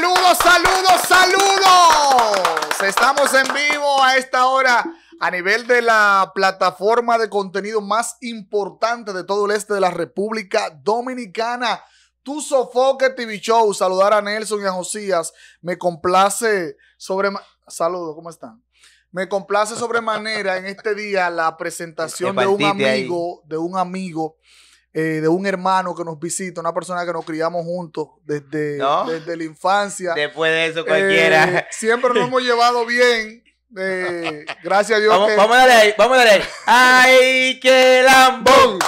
Saludos, saludos, saludos. Estamos en vivo a esta hora a nivel de la plataforma de contenido más importante de todo el este de la República Dominicana. Tu Sofoque TV Show. Saludar a Nelson y a Josías. Me complace sobre... Saludos, ¿cómo están? Me complace sobremanera en este día la presentación de un amigo, de un amigo eh, de un hermano que nos visita, una persona que nos criamos juntos desde, desde la infancia. Después de eso, cualquiera. Eh, siempre nos hemos llevado bien. Eh, gracias a Dios. Vamos, a darle ahí, vamos a darle ahí. ¡Ay, qué lambón!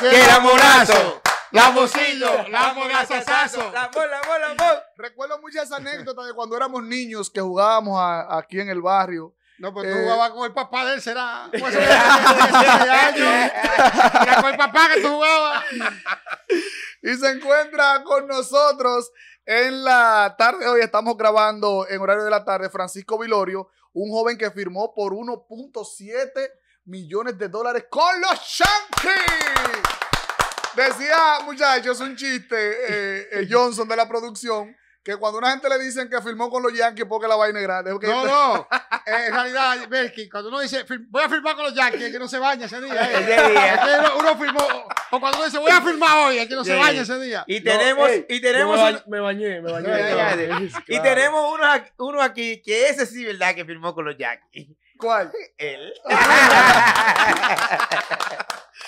¡Qué, qué lambonazo! Lambocillo Lambonazazazo Lambón, lambón, lambón. Recuerdo muchas anécdotas de cuando éramos niños que jugábamos aquí en el barrio no, pues tú eh, jugabas con el papá de él, será. con el papá que tú jugabas. y se encuentra con nosotros en la tarde hoy. Estamos grabando en horario de la tarde. Francisco Vilorio, un joven que firmó por 1.7 millones de dólares con los Shanty. Decía, muchachos, un chiste, eh, eh Johnson de la producción que cuando una gente le dicen que firmó con los Yankees porque la vaina es grande. No, no. Eh, en realidad, Melky, cuando uno dice, voy a firmar con los Yankees, que no se baña ese día. Eh". Uno, firmó, o cuando uno dice, voy a firmar hoy, que no se baña ese día. Y tenemos, y tenemos. Me, bañé, me bañé. y tenemos uno, aquí, uno aquí que ese sí, ¿verdad? Que firmó con los Yankees. ¿Cuál? Él.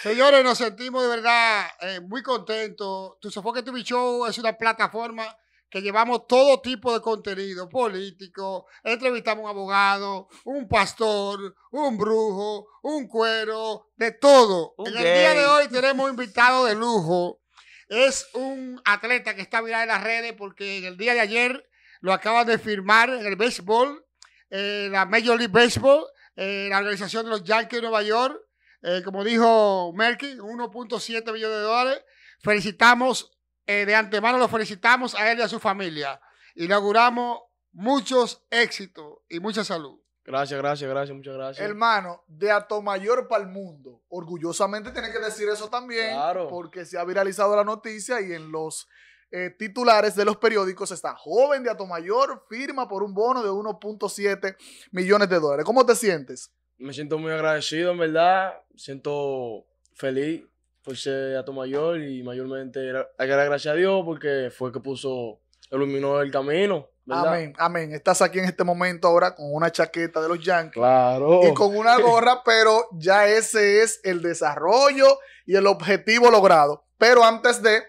Señores, nos sentimos de verdad eh, muy contentos. Tu Sofoque TV Show es una plataforma que llevamos todo tipo de contenido político, entrevistamos a un abogado, un pastor, un brujo, un cuero, de todo. En el día de hoy tenemos un invitado de lujo. Es un atleta que está viral en las redes porque en el día de ayer lo acaban de firmar en el béisbol, en eh, la Major League Baseball, eh, la organización de los Yankees de Nueva York, eh, como dijo Merkin, 1.7 millones de dólares. Felicitamos eh, de antemano lo felicitamos a él y a su familia. Inauguramos muchos éxitos y mucha salud. Gracias, gracias, gracias, muchas gracias. Hermano, de Mayor para el mundo. Orgullosamente tiene que decir eso también. Claro. Porque se ha viralizado la noticia y en los eh, titulares de los periódicos está joven de Mayor firma por un bono de 1.7 millones de dólares. ¿Cómo te sientes? Me siento muy agradecido, en verdad. Siento feliz fue a tu mayor y mayormente era, gracias a Dios porque fue que puso, iluminó el camino. Amén, amén. Estás aquí en este momento ahora con una chaqueta de los Yankees. Claro. Y con una gorra, pero ya ese es el desarrollo y el objetivo logrado. Pero antes de,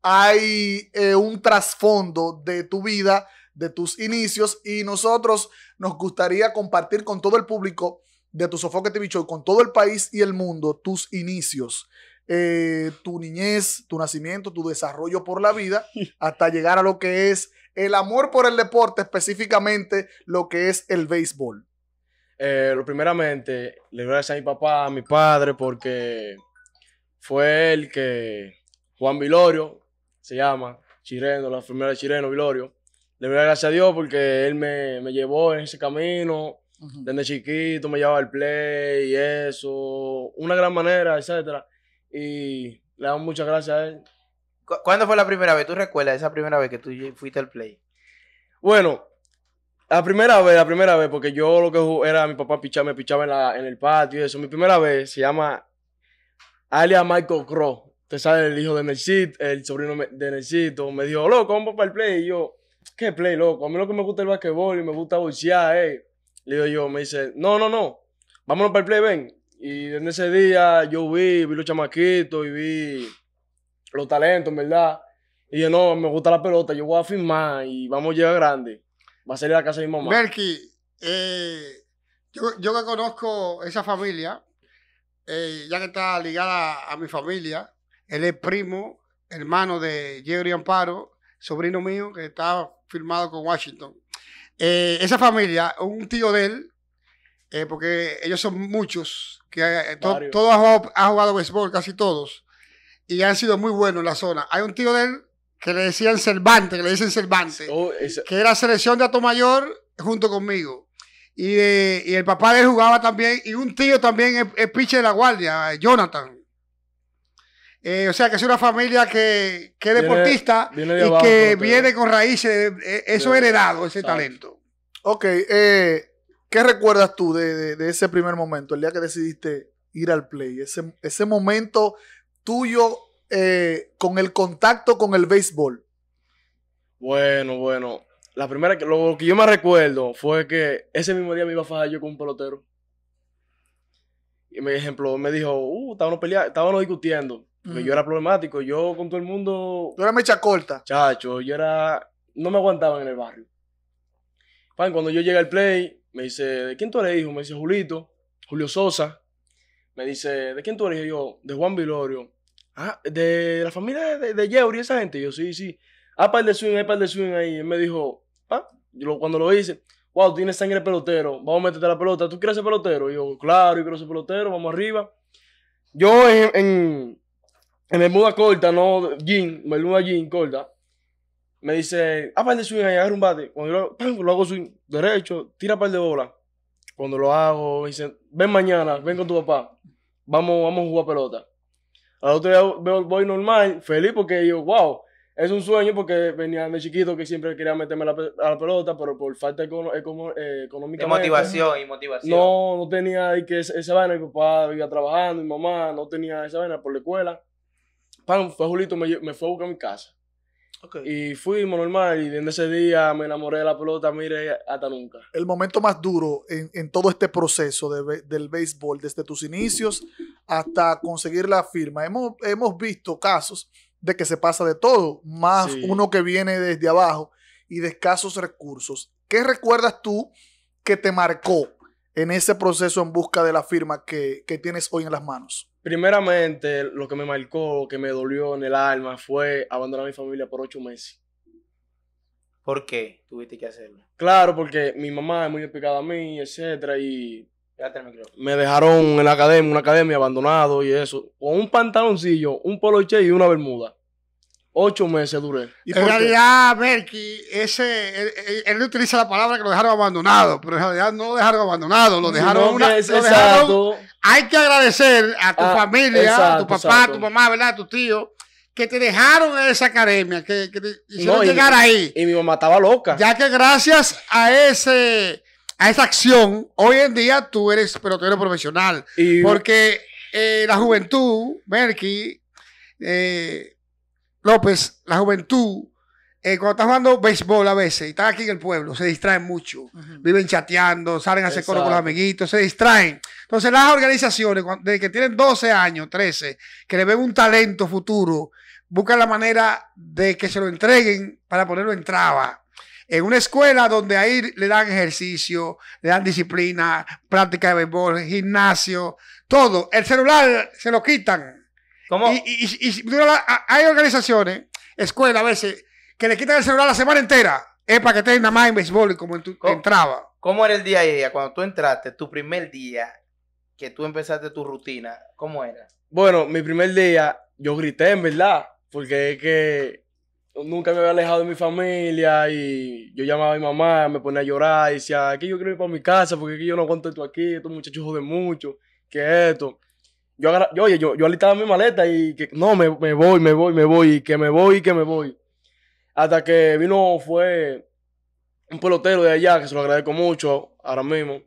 hay eh, un trasfondo de tu vida, de tus inicios, y nosotros nos gustaría compartir con todo el público de tu Sofoque TV Show, con todo el país y el mundo, tus inicios. Eh, tu niñez, tu nacimiento, tu desarrollo por la vida, hasta llegar a lo que es el amor por el deporte, específicamente lo que es el béisbol? Eh, lo primeramente, le doy gracias a mi papá, a mi padre, porque fue el que Juan Vilorio, se llama, Chireno, la enfermera de Chireno, Vilorio. Le doy gracias a Dios porque él me, llevó en ese camino, desde chiquito me llevaba al play y eso, una gran manera, etcétera y le damos muchas gracias a él. ¿Cuándo fue la primera vez? ¿Tú recuerdas esa primera vez que tú fuiste al play? Bueno, la primera vez, la primera vez, porque yo lo que era mi papá pichaba, me pichaba en, la, en el patio y eso. Mi primera vez se llama Alia Michael Cross. Te sale el hijo de Nelsito, el sobrino de Nercito. Me dijo, loco, vamos para el play. Y yo, ¿qué play, loco? A mí lo que me gusta es el basquetbol y me gusta bolsear, eh. Le digo yo, me dice, no, no, no, vámonos para el play, ven. Y en ese día yo vi, vi los chamaquitos y vi los talentos, verdad. Y yo, no, me gusta la pelota, yo voy a firmar y vamos a llegar grande. Va a salir a la casa de mi mamá. Merky, eh, yo, que conozco esa familia, eh, ya que está ligada a, mi familia, él es primo, hermano de Jerry Amparo, sobrino mío que está firmado con Washington. Eh, esa familia, un tío de él, eh, porque ellos son muchos, que eh, todos han jugado, béisbol, casi todos, y han sido muy buenos en la zona. Hay un tío de él que le decían Cervantes, que le dicen Cervantes, oh, que era selección de mayor junto conmigo. Eh, y, el papá de él jugaba también, y un tío también es, piche de la guardia, Jonathan. o sea, que es una familia que, es deportista y que viene con raíces, eso es heredado, ese talento. Ok, ¿Qué recuerdas tú de, ese primer momento, el día que decidiste ir al play? Ese, momento tuyo eh, con el contacto con el béisbol. Bueno, bueno. La primera lo que yo me recuerdo fue que ese mismo día me iba a fajar yo con un pelotero. Y me ejemplo, me dijo, uh, estábamos peleando, estábamos discutiendo. yo era problemático, yo con todo el mundo. Tú eras mecha corta. Chacho, yo era. No me aguantaban en el barrio. cuando yo llegué al play, me dice, ¿de quién tú eres hijo? Me dice Julito, Julio Sosa. Me dice, ¿de quién tú eres? yo, de Juan Vilorio. Ah, de la familia de, de Yeuri, esa gente. yo, sí, sí. Ah, par de swing, hay par de swing ahí. él me dijo, cuando lo hice, wow, tienes sangre pelotero, vamos a meterte la pelota. ¿Tú quieres ser pelotero? Y yo, claro, yo quiero ser pelotero, vamos arriba. Yo en, en, en corta, no jean, luna jean corta, me dice, a ah, par de swing, agarra un bate. Cuando yo lo, hago swing derecho, tira par de bola. Cuando lo hago, dice, ven mañana, ven con tu papá. Vamos, vamos a jugar pelota. Al otro día veo, voy normal, feliz porque yo, wow, es un sueño porque venía de chiquito que siempre quería meterme a la pelota, pero por falta econo, eh, económica. motivación y motivación. No, no tenía y que esa, vaina. Mi papá vivía trabajando, mi mamá no tenía esa vaina por la escuela. Pan, fue Julito, me, me fue a buscar mi casa. Y fuimos normal y desde ese día me enamoré de la pelota, mire, hasta nunca. El momento más duro en, todo este proceso del béisbol, desde tus inicios hasta conseguir la firma. Hemos, visto casos de que se pasa de todo, más uno que viene desde abajo y de escasos recursos. ¿Qué recuerdas tú que te marcó en ese proceso en busca de la firma que tienes hoy en las manos? primeramente, lo que me marcó, que me dolió en el alma, fue abandonar a mi familia por ocho meses. ¿Por qué tuviste que hacerlo? Claro, porque mi mamá es muy despicada a mí, etcétera, y me dejaron en la academia, una academia abandonado y eso, O un pantaloncillo, un poloche y una bermuda. Ocho meses duré. ¿Y en realidad, Merky, ese, él, utiliza la palabra que lo dejaron abandonado, pero en realidad no lo dejaron abandonado, lo dejaron, una, lo dejaron hay que agradecer a tu ah, familia, a tu papá, a tu mamá, ¿verdad? A tu tío, que te dejaron en esa academia, que, te hicieron llegar ahí. Y mi mamá estaba loca. Ya que gracias a ese a esa acción, hoy en día tú eres pelotero profesional. Porque eh, la juventud, Merky, eh, López, la juventud eh, cuando estás jugando béisbol a veces y están aquí en el pueblo, se distraen mucho. Viven chateando, salen a hacer con los amiguitos, se distraen. Entonces, las organizaciones, desde que tienen 12 años, 13, que le ven un talento futuro, buscan la manera de que se lo entreguen para ponerlo en traba. En una escuela donde ahí le dan ejercicio, le dan disciplina, práctica de béisbol, gimnasio, todo. El celular se lo quitan. ¿Cómo? Y, y, y, hay organizaciones, escuelas a veces que le quitan el celular la semana entera. Es para que tenga más en béisbol y como entraba. ¿Cómo era el día de Cuando tú entraste, tu primer día que tú empezaste tu rutina, ¿cómo era? Bueno, mi primer día yo grité, en verdad, porque es que nunca me había alejado de mi familia y yo llamaba a mi mamá, me ponía a llorar y decía, aquí yo quiero ir para mi casa porque aquí yo no aguanto esto aquí, estos muchachos joden mucho, que esto. Yo, yo, oye, yo, yo alistaba mi maleta y que no, me, me voy, me voy, me voy, y que me voy, y que me voy. Hasta que vino, fue un pelotero de allá, que se lo agradezco mucho ahora mismo,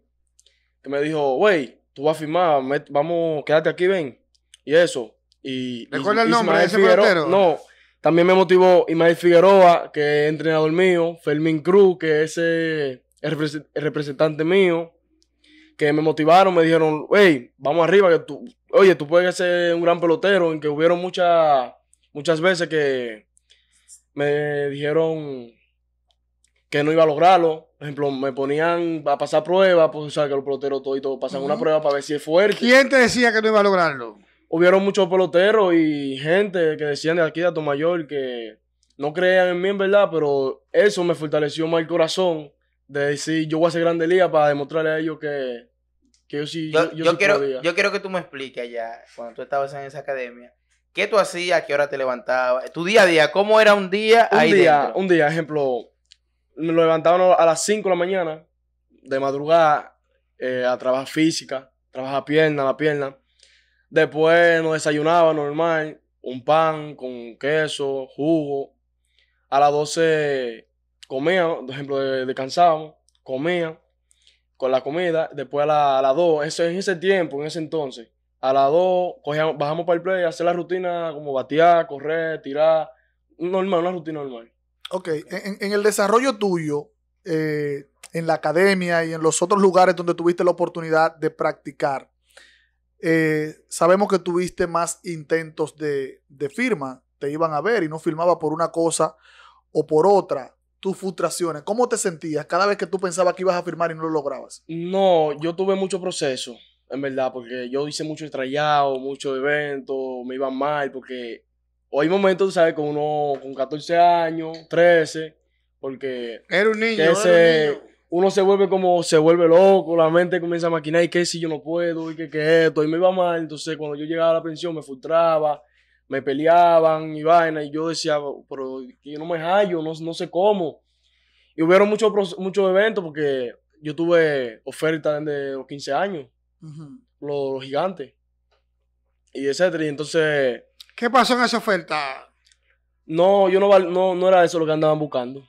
que me dijo, wey, tú vas a firmar, vamos, quédate aquí, ven. Y eso. Y, ¿Recuerda el nombre de ese pelotero? No, también me motivó Imael Figueroa, que es entrenador mío, Fermín Cruz, que es eh, el representante mío, que me motivaron, me dijeron, wey, vamos arriba, que tú, oye, tú puedes ser un gran pelotero, en que hubieron muchas, muchas veces que me dijeron que no iba a lograrlo. Por ejemplo, me ponían a pasar pruebas, pues o sea, que los peloteros todo y todo pasan una prueba para ver si es fuerte. ¿Quién te decía que no iba a lograrlo? Hubieron muchos peloteros y gente que decían de aquí de mayor que no creían en mí en verdad, pero eso me fortaleció más el corazón de decir yo voy a hacer grande liga para demostrarle a ellos que, yo sí. Yo, quiero, yo quiero que tú me expliques allá, cuando tú estabas en esa academia, ¿Qué tú hacías? ¿Qué hora te levantabas? Tu día a día, ¿cómo era un día ahí día, dentro? Un día, ejemplo, me levantaban a las 5 de la mañana, de madrugada, eh, a trabajar física, trabajar pierna, la pierna. Después nos desayunaba normal, un pan con queso, jugo. A las 12 comíamos, por ejemplo, descansábamos, comía con la comida. Después a, las 2, eso en ese tiempo, en ese entonces, a las 2 bajamos para el play, hacer la rutina como batear, correr, tirar, normal, una rutina normal. Ok, en, el desarrollo tuyo, eh, en la academia y en los otros lugares donde tuviste la oportunidad de practicar, eh, sabemos que tuviste más intentos de, de firma, te iban a ver y no firmaba por una cosa o por otra tus frustraciones? ¿Cómo te sentías cada vez que tú pensabas que ibas a firmar y no lo lograbas? No, yo tuve mucho proceso en verdad, porque yo hice mucho estrellado, muchos eventos, me iba mal, porque hoy hay momentos, ¿sabes? Con uno con 14 años, 13, porque... Era un niño, era Uno se vuelve como, se vuelve loco, la mente comienza a maquinar, y qué si yo no puedo, y qué que esto, y me iba mal, entonces cuando yo llegaba a la pensión me frustraba, me peleaban y vaina, y yo decía, pero yo no me hallo, no, sé cómo. Y hubieron muchos muchos eventos porque yo tuve oferta desde los 15 años los, gigantes, y etcétera. Y entonces. ¿Qué pasó en esa oferta? No, yo no, no, no era eso lo que andaban buscando.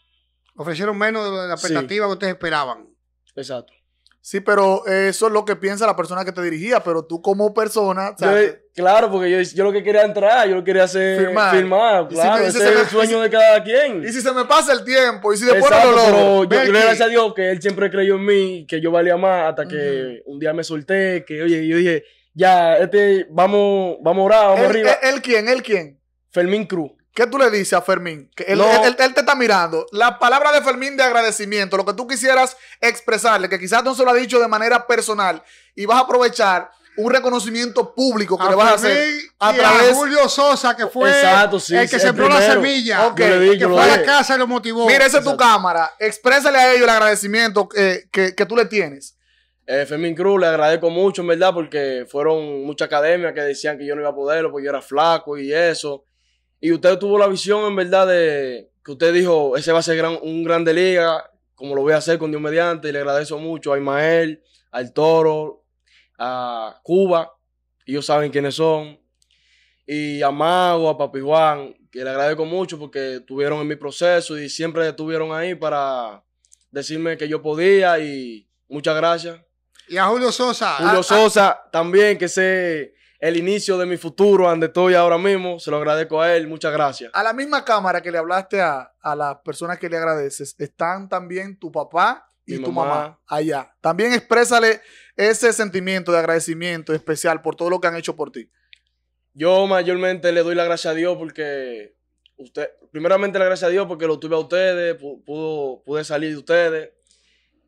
Ofrecieron menos de la expectativa que ustedes esperaban. Exacto. Sí, pero eso es lo que piensa la persona que te dirigía, pero tú como persona... Claro, porque yo, lo que quería entrar, yo lo quería hacer firmar, claro, ese es el sueño de cada quien. Y si se me pasa el tiempo, y si después lo logro. yo, le gracias a Dios que él siempre creyó en mí, que yo valía más, hasta que un día me solté, que oye, yo dije, ya, este, vamos, vamos a orar, vamos arriba. ¿Él quién? ¿Él quién? Fermín Cruz. ¿Qué tú le dices a Fermín? Que él, él, te está mirando. La palabra de Fermín de agradecimiento, lo que tú quisieras expresarle, que quizás no se lo ha dicho de manera personal, y vas a aprovechar un reconocimiento público que le vas a hacer a Julio Sosa, que fue el que sembró la semilla, que fue a la casa y lo motivó. Mira, esa es tu cámara. Exprésale a ellos el agradecimiento que, tú le tienes. Femín eh, Fermín Cruz, le agradezco mucho, en verdad, porque fueron muchas academias que decían que yo no iba a poderlo porque yo era flaco y eso. Y usted tuvo la visión, en verdad, de que usted dijo, ese va a ser gran, un grande liga, como lo voy a hacer con Dios mediante. Y le agradezco mucho a Ismael, al Toro, a Cuba, ellos saben quiénes son, y a Mago, a Papi Juan, que le agradezco mucho porque estuvieron en mi proceso y siempre estuvieron ahí para decirme que yo podía y muchas gracias. Y a Julio Sosa. Julio ah, ah. Sosa también, que sé el inicio de mi futuro, donde estoy ahora mismo. Se lo agradezco a él, muchas gracias. A la misma cámara que le hablaste a, a las personas que le agradeces, están también tu papá y tu mamá. allá. También exprésale ese sentimiento de agradecimiento especial por todo lo que han hecho por ti. Yo mayormente le doy la gracia a Dios porque usted, primeramente la gracia a Dios porque lo tuve a ustedes, pude salir de ustedes.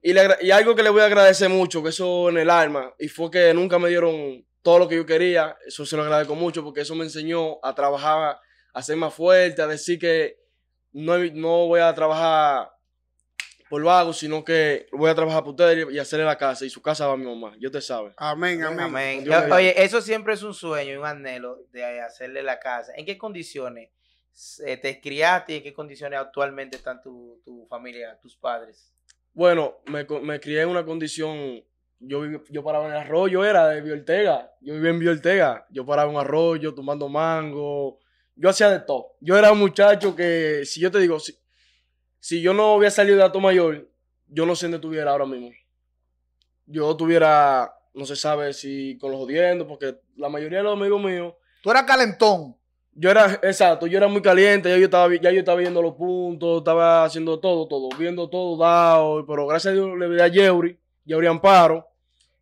Y, algo que le voy a agradecer mucho, que eso en el alma, y fue que nunca me dieron todo lo que yo quería, eso se lo agradezco mucho porque eso me enseñó a trabajar, a ser más fuerte, a decir que no, no voy a trabajar lo hago, sino que voy a trabajar por ustedes y hacerle la casa. Y su casa va a mi mamá. Yo te sabe. Amén, amén. Oye, eso siempre es un sueño, y un anhelo de hacerle la casa. ¿En qué condiciones eh, te criaste y en qué condiciones actualmente están tu, familia, tus padres? Bueno, me, crié en una condición yo, yo, paraba en el arroyo, era de Biortega. Yo vivía en Biortega. Yo paraba en un arroyo, tomando mango. Yo hacía de todo. Yo era un muchacho que, si yo te digo, si, si yo no hubiera salido de Alto Mayor, yo no sé dónde estuviera ahora mismo. Yo estuviera, no se sabe si con los jodiendo, porque la mayoría de los amigos míos. Tú eras calentón. Yo era, exacto, yo era muy caliente, ya yo estaba, ya yo estaba viendo los puntos, estaba haciendo todo, todo, viendo todo dado, pero gracias a Dios le vi a Yeuri, Yeuri Amparo,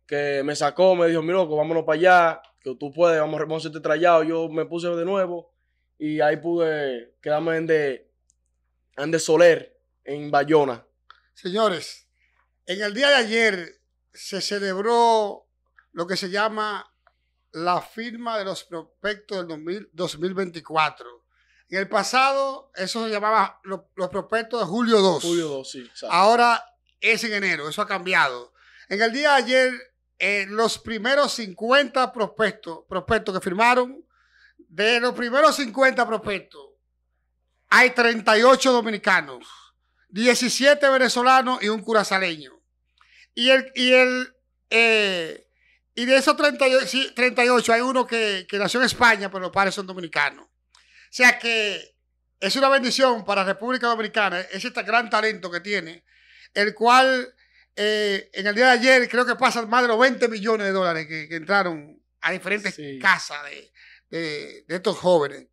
que me sacó, me dijo, mi loco, vámonos para allá, que tú puedes, vamos, vamos a hacerte trayado. Yo me puse de nuevo y ahí pude quedarme en de, en de Soler, en Bayona. Señores, en el día de ayer se celebró lo que se llama la firma de los prospectos del 2000, 2024. En el pasado, eso se llamaba los prospectos de julio 2. Julio 2, sí. Ahora es en enero, eso ha cambiado. En el día de ayer, eh, los primeros 50 prospectos, prospectos que firmaron, de los primeros 50 prospectos, hay 38 dominicanos. 17 venezolanos y un curazaleño. Y el, y el, eh, y de esos 38, hay uno que, que, nació en España, pero los padres son dominicanos. O sea que es una bendición para la República Dominicana, es este gran talento que tiene, el cual eh, en el día de ayer creo que pasan más de los 20 millones de dólares que, entraron a diferentes casas de, de, estos jóvenes.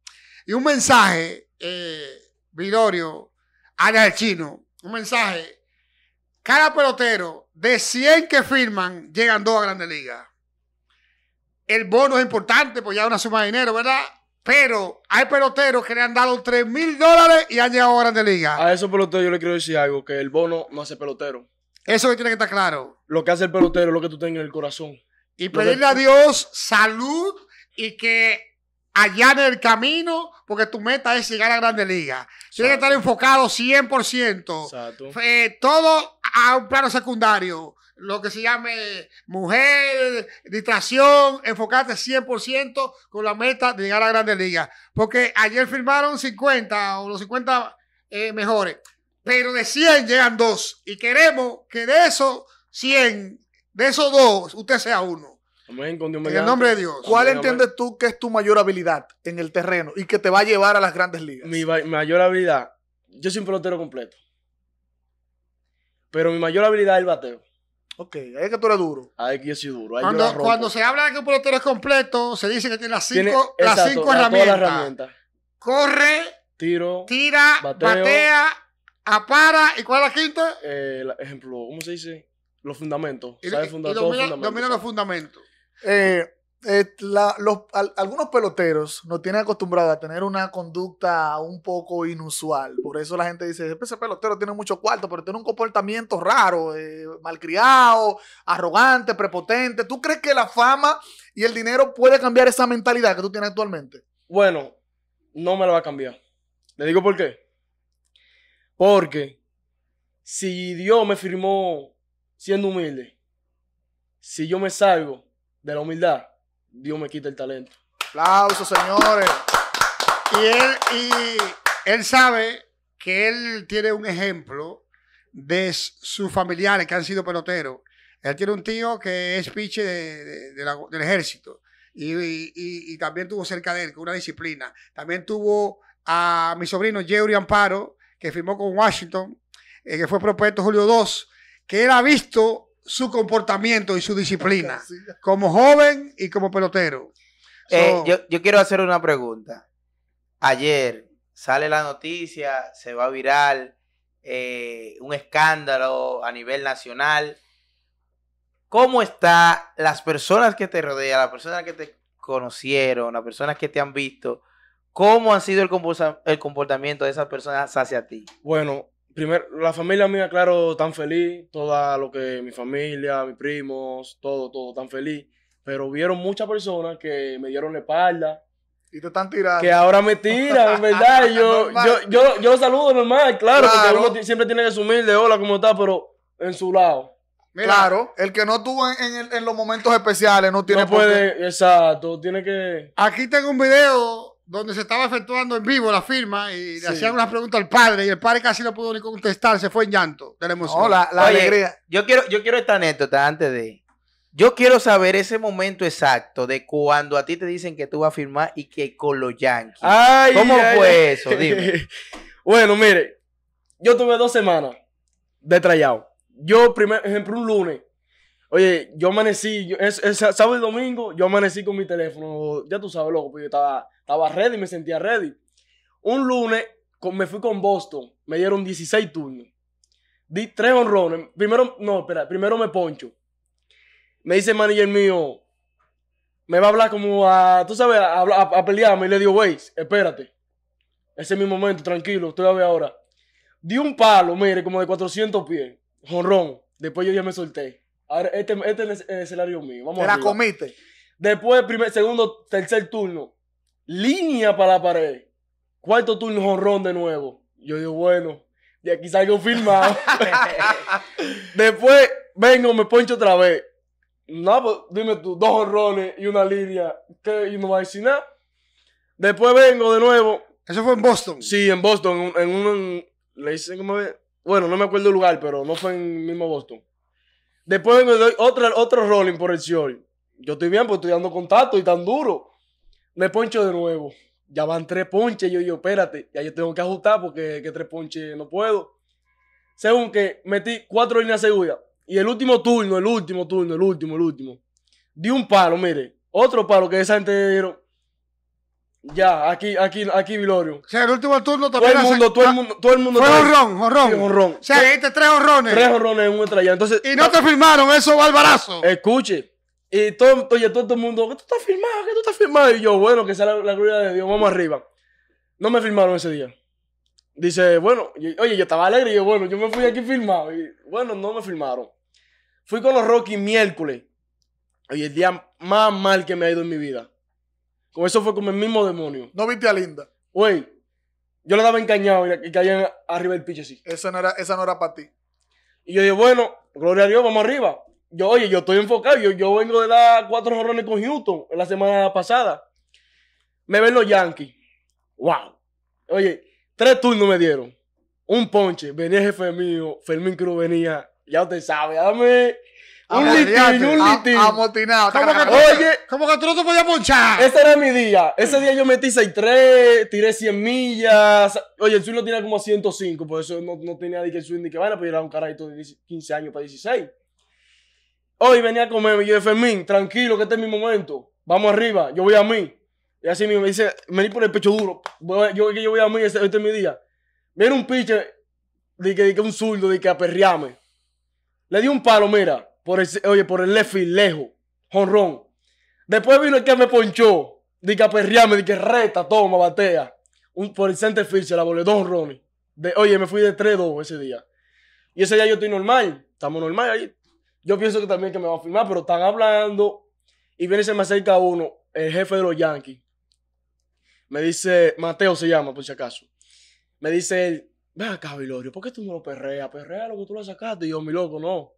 Y un mensaje, eh, área del chino. Un mensaje. Cada pelotero de 100 que firman, llegan dos a Grandes Ligas. El bono es importante, pues ya es una suma de dinero, ¿verdad? Pero hay peloteros que le han dado 3 mil dólares y han llegado a Grandes Liga. A esos peloteros yo le quiero decir algo, que el bono no hace pelotero. Eso que tiene que estar claro. Lo que hace el pelotero es lo que tú tengas en el corazón. Y pedirle a Dios salud y que allá en el camino porque tu meta es llegar a la grande liga. Tienes que estar enfocado 100%. Eh, todo a un plano secundario. Lo que se llame mujer, distracción, enfocarte 100% con la meta de llegar a la grande liga. Porque ayer firmaron 50 o los 50 eh, mejores, pero de 100 llegan dos. Y queremos que de esos 100, de esos dos, usted sea uno. En el nombre de Dios. ¿Cuál entiendes tú que es tu mayor habilidad en el terreno y que te va a llevar a las grandes ligas? Mi mayor habilidad, yo soy un pelotero completo. Pero mi mayor habilidad es el bateo. Ok, ahí es que tú eres duro. Ahí es que yo soy duro. cuando, se habla de que un pelotero es completo, se dice que tiene las cinco, herramientas. Corre, tiro, tira, batea, apara. ¿Y cuál es la quinta? Eh, ejemplo, ¿cómo se dice? Los fundamentos. fundamentos. Domina los fundamentos. Eh, eh, algunos peloteros nos tienen acostumbrados a tener una conducta un poco inusual. Por eso la gente dice, ese pelotero tiene mucho cuarto, pero tiene un comportamiento raro, eh, malcriado, arrogante, prepotente. ¿Tú crees que la fama y el dinero puede cambiar esa mentalidad que tú tienes actualmente? Bueno, no me lo va a cambiar. Le digo por qué. Porque si Dios me firmó siendo humilde, si yo me salgo de la humildad, Dios me quita el talento. Aplausos, señores. Y él, y él sabe que él tiene un ejemplo de sus familiares que han sido peloteros. Él tiene un tío que es piche del ejército y, también tuvo cerca de él, con una disciplina. También tuvo a mi sobrino Jerry Amparo, que firmó con Washington, eh, que fue propuesto Julio II, que él ha visto su comportamiento y su disciplina como joven y como pelotero. Eh, yo, quiero hacer una pregunta. Ayer sale la noticia, se va a viral, eh, un escándalo a nivel nacional. ¿Cómo está las personas que te rodean, las personas que te conocieron, las personas que te han visto? ¿Cómo ha sido el comportamiento de esas personas hacia ti? Bueno, primero, la familia mía, claro, tan feliz, toda lo que mi familia, mis primos, todo, todo tan feliz. Pero vieron muchas personas que me dieron la espalda. Y te están tirando. Que ahora me tiran, verdad. Yo, yo, yo, yo, saludo normal, claro, claro. porque uno siempre tiene que asumir de hola, ¿cómo está? Pero en su lado. claro, el que no estuvo en, en, los momentos especiales no tiene no puede, Exacto, tiene que. Aquí tengo un video donde se estaba efectuando en vivo la firma y le hacían una pregunta al padre y el padre casi no pudo ni contestar, se fue en llanto de la alegría. Yo quiero, yo quiero esta anécdota antes de... Yo quiero saber ese momento exacto de cuando a ti te dicen que tú vas a firmar y que con los Yankees. ¿Cómo fue eso? Dime. bueno, mire, yo tuve dos semanas de Yo, primer ejemplo, un lunes. Oye, yo amanecí, sábado y domingo, yo amanecí con mi teléfono, ya tú sabes, loco, porque yo estaba estaba ready, me sentía ready. Un lunes me fui con Boston, me dieron 16 turnos. Di tres honrones. Primero, no, espera, primero me poncho. Me dice el manager mío, me va a hablar como a, tú sabes, a, pelearme. Y le digo, wey, espérate. Ese es mi momento, tranquilo, estoy a ver ahora. Di un palo, mire, como de 400 pies. Honrón. Después yo ya me solté. este, este es el escenario mío. Vamos a la Después, primer, segundo, tercer turno línea para la pared. Cuarto turno horrón de nuevo. Yo digo, bueno, de aquí salgo filmado. Después vengo, me poncho otra vez. No, pues, dime tú, dos honrones y una línea. Y no va a decir nada. Después vengo de nuevo. ¿Eso fue en Boston? Sí, en Boston. En un. Le hice como. Bueno, no me acuerdo el lugar, pero no fue en mismo Boston. Después vengo doy otro rolling por el show. Yo estoy bien, pues estoy dando contacto y tan duro me poncho de nuevo. Ya van tres ponches. Yo digo, espérate, ya yo tengo que ajustar porque tres ponches no puedo. Según que metí cuatro líneas de Y el último turno, el último turno, el último, el último. Di un palo, mire. Otro palo que esa gente dieron. Ya, aquí, aquí, aquí, Vilorio. O sea, el último turno también. Todo el mundo, todo el mundo, todo el mundo. Fue horrón, horrón. Sí, ron. O sea, dijiste tres horrones. Tres horrones en un estrella. Y no te firmaron Eso va al barazo. Escuche, y todo, el mundo, que tú estás filmado, que tú estás filmado. Y yo, bueno, que sea la, gloria de Dios, vamos arriba. No me firmaron ese día. Dice, bueno, oye, yo estaba alegre y yo, bueno, yo me fui aquí filmado. Y bueno, no me firmaron. Fui con los Rocky miércoles. Oye, el día más mal que me ha ido en mi vida. Con eso fue con el mismo demonio. ¿No viste a Linda? Güey, yo le daba encañado y caía arriba del piche así. Esa no era, esa no era para ti. Y yo dije, bueno, gloria a Dios, vamos arriba yo, oye, yo estoy enfocado. Yo, vengo de dar cuatro jorrones con Houston la semana pasada. Me ven los Yankees. ¡Wow! Oye, tres turnos me dieron. Un ponche. Venía jefe mío. Fermín Cruz venía. Ya usted sabe, dame. Un litín, un litín. Amotinado. ¿Cómo que, Oye, que tú no te podías ponchar? Ese era mi día. Ese día yo metí 6-3, tiré 100 millas. Oye, el swing lo tenía como 105, por eso no, no tenía ni que swing ni que vaina, pero pues yo era un carajito de 15 años para 16. Hoy venía a comerme. Yo de Fermín, tranquilo, que este es mi momento. Vamos arriba, yo voy a mí. Y así me dice, me di por el pecho duro. Yo yo voy a mí, este, es mi día. Viene un pitcher, de que, un zurdo, de que aperreame. Le di un palo, mira, por oye, por el left lejos, jonrón. Después vino el que me ponchó, de que aperreame, de que reta, toma, batea. Un, por el center field se la volé, dos Ronnie. De, oye, me fui de 3-2 ese día. Y ese día yo estoy normal, estamos normal ahí. Yo pienso que también que me va a firmar, pero están hablando y viene se me acerca uno, el jefe de los Yankees. Me dice, Mateo se llama, por si acaso. Me dice él, ve acá, Vilorio, ¿por qué tú no lo perreas? Perrea lo que tú lo sacaste. Y yo, mi loco, no.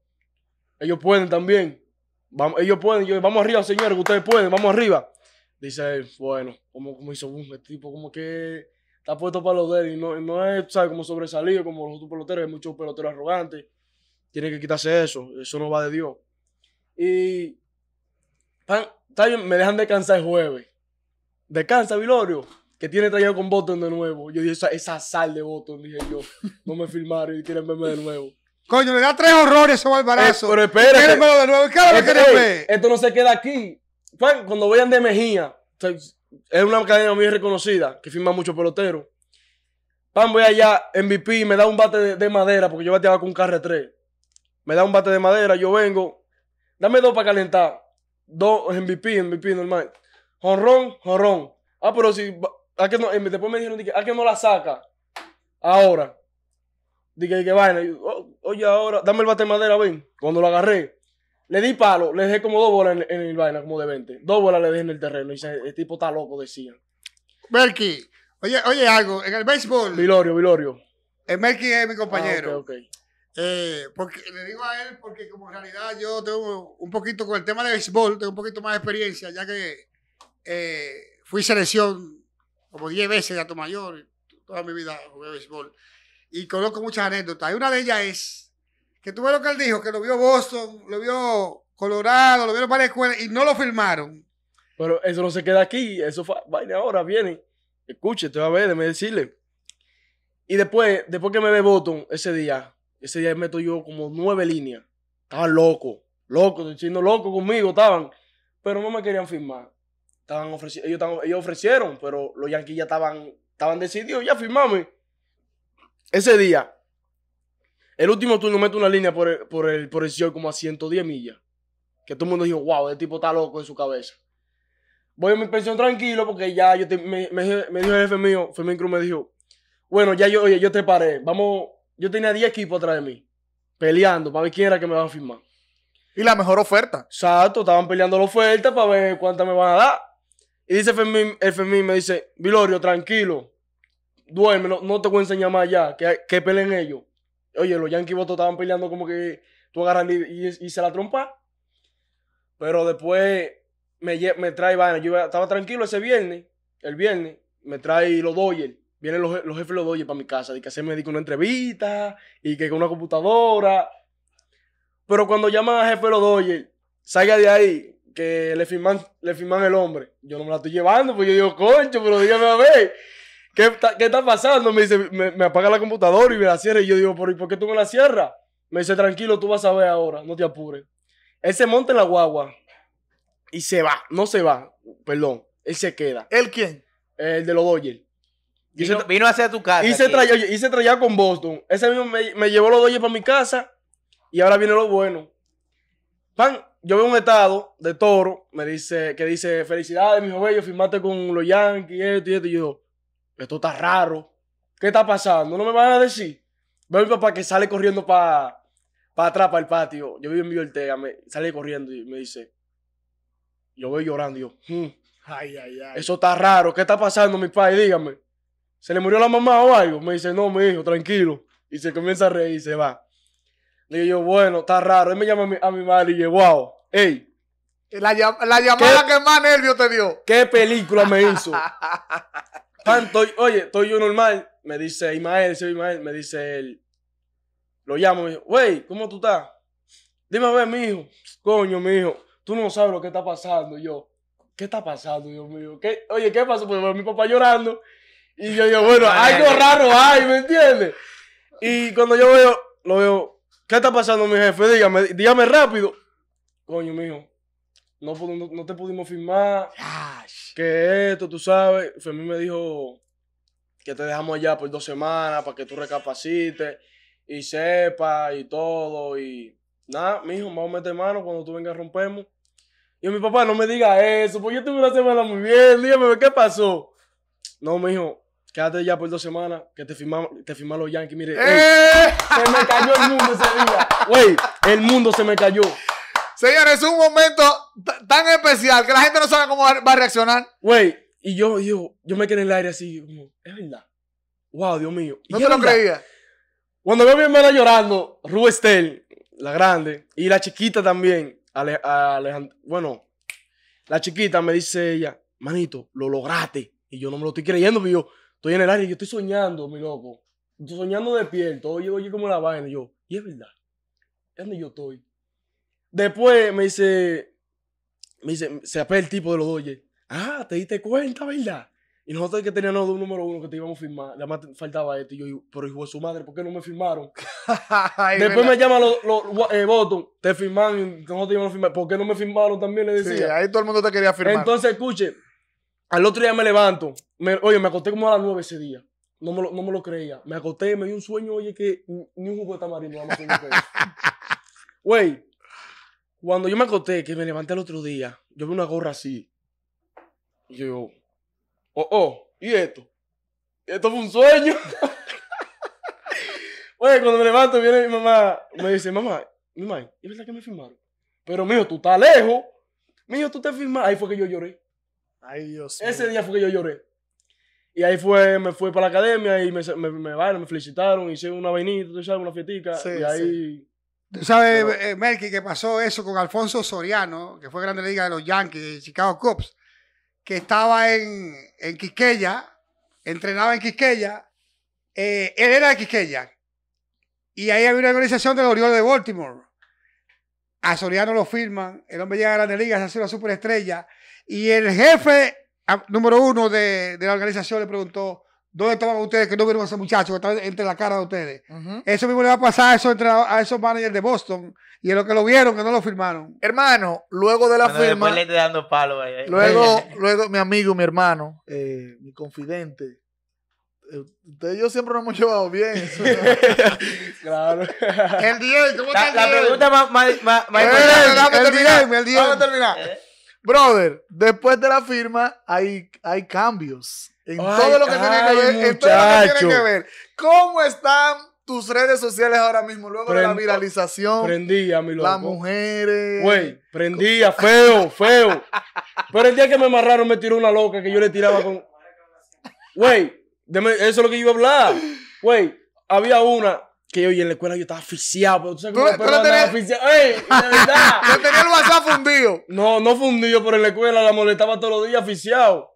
Ellos pueden también. Vamos, ellos pueden. Yo, vamos arriba, señores, que ustedes pueden. Vamos arriba. Dice él, bueno, como, como hizo un tipo como que está puesto para los dedos y no, no es, ¿sabes? Como sobresalido, como los otros peloteros. Hay muchos peloteros arrogantes tiene que quitarse eso, eso no va de Dios. Y Pan, me dejan descansar el jueves. Descansa, Vilorio, que tiene traído con botón de nuevo. Yo dije, esa, sal de Boston, dije yo, no me firmaron y quieren verme de nuevo. Coño, le da tres horrores ese barbarazo. Eh, pero espérate. Esto no se queda aquí. Pan, cuando vayan de Mejía, es una cadena muy reconocida, que firma muchos peloteros. Pan, voy allá, MVP, me da un bate de, madera, porque yo bateaba con un carre 3 me da un bate de madera, yo vengo, dame dos para calentar, dos MVP, MVP normal, jorrón jonrón. Ah, pero si, ah, no? Eh, después me dijeron, ¿a ah, que no la saca? Ahora. Dije, que vaina. Oh, oye, ahora, dame el bate de madera, ven. Cuando lo agarré, le di palo, le dejé como dos bolas en, el vaina, como de 20. Dos bolas le dejé en el terreno. Y dice el tipo está loco, decía. Melky, oye, oye algo, en el béisbol. Vilorio, Vilorio. El eh, Melky es mi compañero. Ah, eh, porque le digo a él porque como en realidad yo tengo un poquito con el tema de béisbol, tengo un poquito más de experiencia, ya que eh, fui selección como 10 veces de mayor, toda mi vida jugué béisbol. Y conozco muchas anécdotas. Y una de ellas es que tú ves lo que él dijo, que lo vio Boston, lo vio Colorado, lo en varias escuelas y no lo firmaron. Pero eso no se queda aquí, eso vaina ahora, viene. Escuche, te va a ver, déjame decirle. Y después, después que me ve Boston ese día, ese día meto yo como nueve líneas. Estaban locos, locos, diciendo loco conmigo, estaban. Pero no me querían firmar. Estaban ofreciendo. ellos, ofrecieron, pero los Yankees ya estaban, estaban decididos, ya firmame. Ese día, el último turno meto una línea por el, por como a 110 millas. Que todo el mundo dijo, wow, el este tipo está loco en su cabeza. Voy a mi pensión tranquilo porque ya yo me, dijo el jefe mío, Fermín Cruz me dijo, bueno, ya yo, yo te paré, vamos yo tenía 10 equipos atrás de mí, peleando para ver quién era que me iba a firmar. Y la mejor oferta. Exacto, estaban peleando la oferta para ver cuánta me van a dar. Y dice el Fermín me dice, Vilorio, tranquilo, duérmelo, no, te voy a enseñar más ya, que, que peleen ellos. Oye, los Yankee votos estaban peleando como que tú agarras y, se la trompa. Pero después me, me trae vaina. Yo estaba tranquilo ese viernes, el viernes, me trae los Dodgers vienen los, los jefes los doyes para mi casa, de que hacerme me una entrevista y que con una computadora. Pero cuando llaman a jefe los doyes, salga de ahí, que le firman, le firman el hombre. Yo no me la estoy llevando, porque yo digo, concho, pero dígame a ver. ¿Qué está, pasando? Me dice, me, apaga la computadora y me la cierra. Y yo digo, ¿por, ¿por qué tú me la cierras? Me dice, tranquilo, tú vas a ver ahora, no te apures. Él se monta en la guagua y se va, no se va, perdón, él se queda. ¿El quién? El de los Dodgers vino, se hacia tu casa. Hice, y se con Boston. Ese mismo me, llevó los doyes para mi casa y ahora viene lo bueno. Pan, yo veo un estado de toro me dice, que dice: Felicidades, mi Yo firmaste con los Yankees, esto y esto. Y yo, esto está raro. ¿Qué está pasando? No me van a decir. Veo a mi papá que sale corriendo para atrás, para el patio. Yo vivo en mi Ortega, me, sale corriendo y me dice: Yo voy llorando. yo, hmm, Eso está raro. ¿Qué está pasando, mi padre? Dígame. ¿se le murió la mamá o algo? Me dice, no, mi hijo, tranquilo. Y se comienza a reír se va. Le digo yo, bueno, está raro. Él me llama a mi, madre y dice, wow, hey. La, llamada que más nervio te dio. ¿Qué película me hizo? oye, estoy yo normal. Me dice Imael, soy Imael. me dice él. Lo llamo y dice, wey, ¿cómo tú estás? Dime a ver, mi hijo. Coño, mi hijo, tú no sabes lo que está pasando. yo, ¿qué está pasando, Dios mío? ¿Qué, oye, ¿qué pasó? Pues, pues mi papá llorando y yo digo, bueno, algo raro hay, ¿me entiendes? Y cuando yo veo, lo veo, ¿qué está pasando, mi jefe? Dígame, dígame rápido. Coño, mijo, no, no, te pudimos firmar. Que esto, tú sabes. Fermín me dijo que te dejamos allá por dos semanas para que tú recapacites y sepas y todo. Y nada, mijo, vamos a meter mano cuando tú vengas rompemos. Y yo, mi papá, no me diga eso, porque yo tuve una semana muy bien. Dígame, ¿qué pasó? no, mijo, quédate ya por dos semanas que te firmamos, te los Yankees. Mire, ¡Eh! se me cayó el mundo ese día. Wey, el mundo se me cayó. Señores, es un momento tan especial que la gente no sabe cómo va a reaccionar. Wey, y yo, yo, yo me quedé en el aire así, como, es verdad. Wow, Dios mío. No te lo creía. Cuando veo a mi hermana llorando, Estel, la grande, y la chiquita también, Alejandro bueno, la chiquita me dice ella, manito, lo lograste. Y yo no me lo estoy creyendo, pero yo estoy en el área yo estoy soñando, mi loco. Estoy soñando Todo Oye, oye, como la vaina. Y yo, y es verdad. Es donde yo estoy. Después me dice, me dice, se apea el tipo de los oye Ah, te diste cuenta, ¿verdad? Y nosotros que teníamos un número uno que te íbamos a firmar, la más faltaba esto. Y yo, pero hijo de su madre, ¿por qué no me firmaron? Después me llaman los, los votos, eh, te firman, nosotros te íbamos a firmar, ¿por qué no me firmaron? También le decía. Sí, ahí todo el mundo te quería firmar. Entonces, escuche, al otro día me levanto. oye, me acosté como a las 9 ese día. No me, lo, no me lo creía. Me acosté, me di un sueño, oye, que ni un jugo de tamarindo. Nada Güey, cuando yo me acosté, que me levanté el otro día, yo vi una gorra así. Y yo, oh, oh, ¿y esto? Esto fue un sueño. Güey, cuando me levanto, viene mi mamá, me dice, mamá, mi mamá, ¿es verdad que me firmaron? Pero, mijo, tú estás lejos. Mijo, tú te firmaste. Ahí fue que yo lloré. Ay, Dios Ese día fue que yo lloré. Y ahí fue, me fui para la academia y me, me, me, me, felicitaron, hice una vainita, sabes, una fietica. y ahí... Tú sabes, eh, eh, Melky, que pasó eso con Alfonso Soriano, que fue grande liga de los Yankees, de Chicago Cubs, que estaba en, en Quisqueya, entrenaba en Quisqueya, eh, él era de Quisqueya, y ahí había una organización de los Orioles de Baltimore. A Soriano lo firman, el hombre llega a Grandes Ligas, se hace una superestrella. Y el jefe ah, número uno de, la organización le preguntó, ¿Dónde estaban ustedes que no vieron a ese muchacho que estaba entre la cara de ustedes? Eso mismo le va a pasar a esos, a managers de Boston y a lo que lo vieron que no lo firmaron. Hermano, luego de la firma. palo eh, eh. Luego, luego mi amigo, mi hermano, eh, mi confidente, Ustedes y yo siempre nos hemos llevado bien. claro. El día ¿cómo la, La pregunta más, más, más, eh, importante. El día el día a terminar. Eh. Brother, después de la firma hay, hay cambios. En todo lo que tiene que ver. que ver. ¿Cómo están tus redes sociales ahora mismo? Luego de la viralización. Prendía, mi loco. Las mujeres. Güey, prendía, feo, feo. Pero el día que me amarraron me tiró una loca que yo le tiraba con. Güey eso es lo que yo iba a hablar. Güey, había una que yo y en la escuela yo estaba asfixiado, pero tú sabes cómo pero tenía... asfixiado. ¡Ey! ¡De verdad! yo tenía el WhatsApp fundido. No, no fundido, pero en la escuela la molestaba todos los días asfixiado.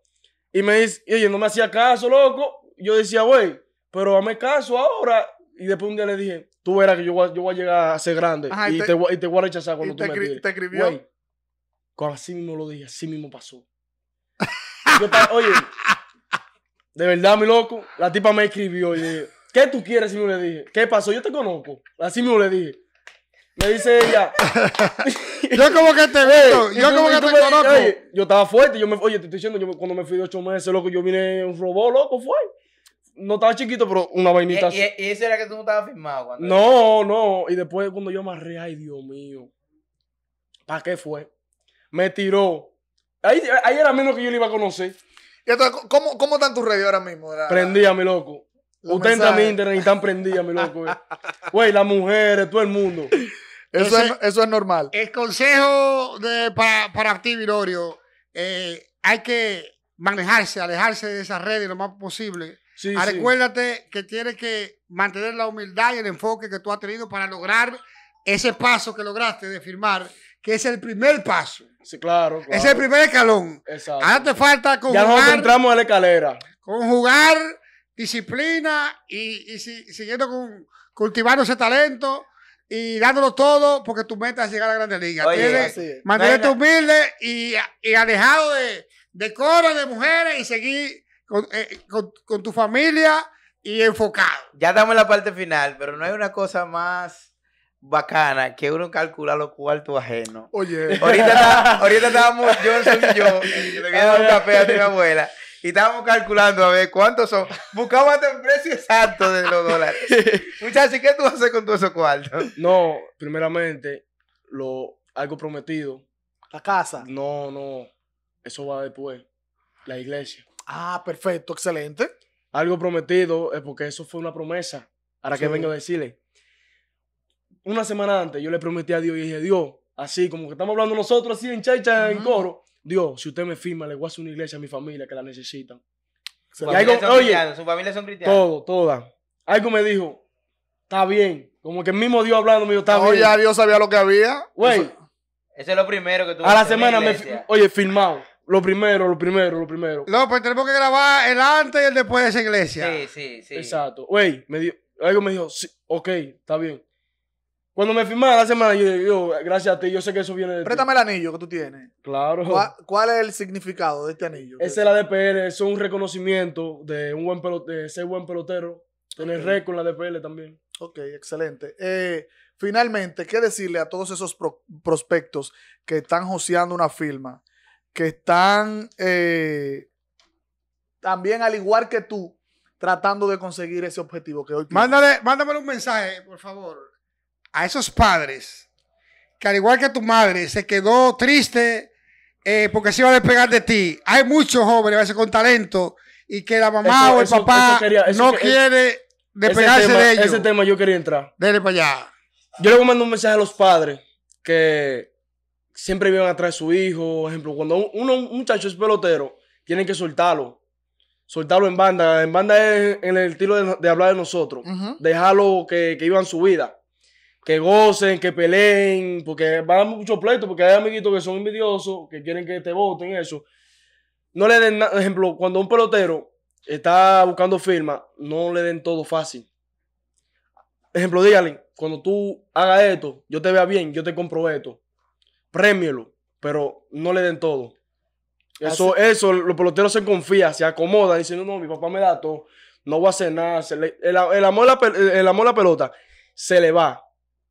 Y me dice, oye, no me hacía caso, loco. Yo decía, güey, pero dame caso ahora. Y después un día le dije, tú verás que yo voy, yo voy a llegar a ser grande y, te, voy a rechazar cuando tú me digas. te escribió? Güey, así mismo lo dije, así mismo pasó. Yo oye, de verdad, mi loco, la tipa me escribió y dije, ¿qué tú quieres? Y le dije, ¿qué pasó? Yo te conozco. Así mismo le dije. Me dice ella. yo como que te veo. Yo como que te conozco. yo estaba fuerte. Yo me, oye, te estoy diciendo, yo cuando me fui de ocho meses, loco, yo vine un robot, loco, fue. No estaba chiquito, pero una vainita ¿Y, así. eso era que tú no estabas firmado? Cuando no, no. Y después cuando yo amarré, ay, Dios mío. ¿Para qué fue? Me tiró. Ahí, ahí era menos que yo le iba a conocer. ¿cómo, cómo están tus redes ahora mismo? Prendidas, mi loco. Usted entra internet están prendidas, mi loco. Eh. Güey, las mujeres, todo el mundo. Eso, es, eso es normal. El consejo de, para, para Virorio, eh, hay que manejarse, alejarse de esas redes lo más posible. Sí, Recuérdate que tienes que mantener la humildad y el enfoque que tú has tenido para lograr ese paso que lograste de firmar que es el primer paso. Sí, claro. Es el primer escalón. Exacto. Ahora te falta conjugar. Ya nos entramos a la escalera. Conjugar disciplina y, siguiendo con cultivando ese talento y dándolo todo porque tu meta es llegar a la Grande Liga. mantenerte humilde y, alejado de, de coro, de mujeres y seguir eh, con, con tu familia y enfocado. Ya damos la parte final, pero no hay una cosa más bacana que uno calcula los cuartos ajenos. Oye. Ahorita, ahorita estábamos yo y yo dar un ah. café a mi abuela y estábamos calculando a ver cuántos son. Buscábamos el precio exacto de los dólares. Muchachos, ¿qué tú haces con todos esos cuartos? No, primeramente, lo, algo prometido. La casa. No, no. Eso va después. La iglesia. Ah, perfecto, excelente. Algo prometido es porque eso fue una promesa. Ahora ¿qué que vengo a decirle, una semana antes yo le prometí a Dios y dije, Dios, así como que estamos hablando nosotros así en chacha, en coro, Dios, si usted me firma, le voy a hacer una iglesia a mi familia que la necesitan. Su algo, oye, su familia son cristianos. Todo, toda. Algo me dijo, está bien. Como que el mismo Dios hablando me dijo, está bien. ya Dios sabía lo que había. Güey. Eso es lo primero que tú A la semana me. Oye, firmado. Lo primero, lo primero, lo primero. No, pues tenemos que grabar el antes y el después de esa iglesia. Sí, sí, sí. Exacto. Güey, algo me dijo, sí, ok, está bien. Cuando me firmaron la semana, yo, yo, gracias a ti, yo sé que eso viene de Préstame el anillo que tú tienes. Claro. ¿Cuál, es el significado de este anillo? Ese es la DPL, es un reconocimiento de un buen pelotero, de ser buen pelotero, tener récord en la DPL también. Ok, excelente. Eh, finalmente, ¿qué decirle a todos esos prospectos que están joseando una firma? Que están eh, también, al igual que tú, tratando de conseguir ese objetivo que hoy Mándale, mándame un mensaje, por favor, a esos padres que al igual que tu madre se quedó triste eh, porque se iba a despegar de ti. Hay muchos jóvenes a veces con talento y que la mamá o el papá no quiere despegarse de ellos. Ese tema yo quería entrar. Dele para allá. Yo le voy un mensaje a los padres que siempre viven atrás de su hijo. Por ejemplo, cuando uno, un muchacho es pelotero, tienen que soltarlo. Soltarlo en banda. En banda es en el estilo de, hablar de nosotros. Dejarlo que, que vivan su vida que gocen, que peleen, porque van a muchos pleitos, porque hay amiguitos que son envidiosos, que quieren que te voten, eso. No le den, por ejemplo, cuando un pelotero está buscando firma, no le den todo fácil. Ejemplo, dígale, cuando tú hagas esto, yo te vea bien, yo te compro esto. Prémielo, pero no le den todo. Eso, eso, los peloteros se confían, se acomodan, diciendo, no, mi papá me da todo, no voy a hacer nada. el, el amor a la pelota se le va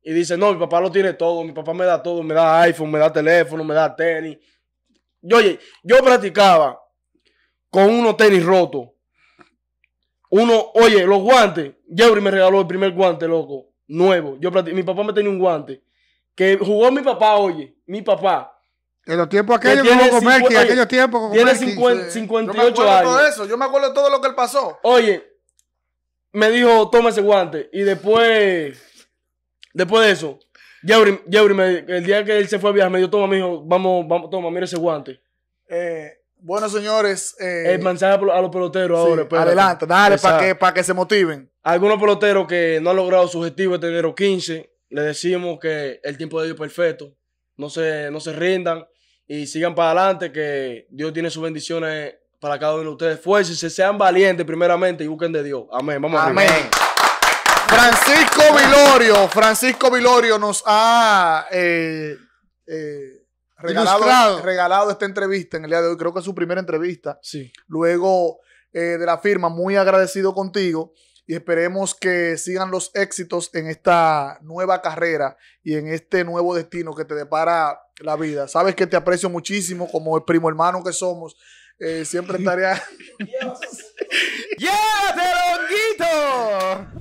y dice, no, mi papá lo tiene todo, mi papá me da todo, me da iPhone, me da teléfono, me da tenis. Yo, oye, yo practicaba con unos tenis rotos. Uno, oye, los guantes. Jeffrey me regaló el primer guante, loco, nuevo. Yo mi papá me tenía un guante que jugó mi papá, oye, mi papá. En los tiempos aquellos que tiene, aquellos tiempos Tiene 58 yo me acuerdo años. Todo eso, yo me acuerdo de todo lo que él pasó. Oye, me dijo, toma ese guante. Y después Después de eso, el día que él se fue a viajar, me dio, toma, mijo, vamos, vamos, toma, mira ese guante. Eh, bueno, señores. Eh, el mensaje a los peloteros ahora. Adelante, dale para que, para que se motiven. Algunos peloteros que no han logrado su objetivo de tener 15, les decimos que el tiempo de Dios es perfecto. No se, no se rindan y sigan para adelante, que Dios tiene sus bendiciones para cada uno de ustedes. se sean valientes primeramente y busquen de Dios. Amén. Vamos Amén. Francisco Vilorio, Francisco Vilorio nos ha eh, eh, regalado, esta entrevista en el día de hoy. Creo que es su primera entrevista. Sí. Luego eh, de la firma, muy agradecido contigo y esperemos que sigan los éxitos en esta nueva carrera y en este nuevo destino que te depara la vida. Sabes que te aprecio muchísimo como el primo hermano que somos. siempre estaré... ¡Llévatelo,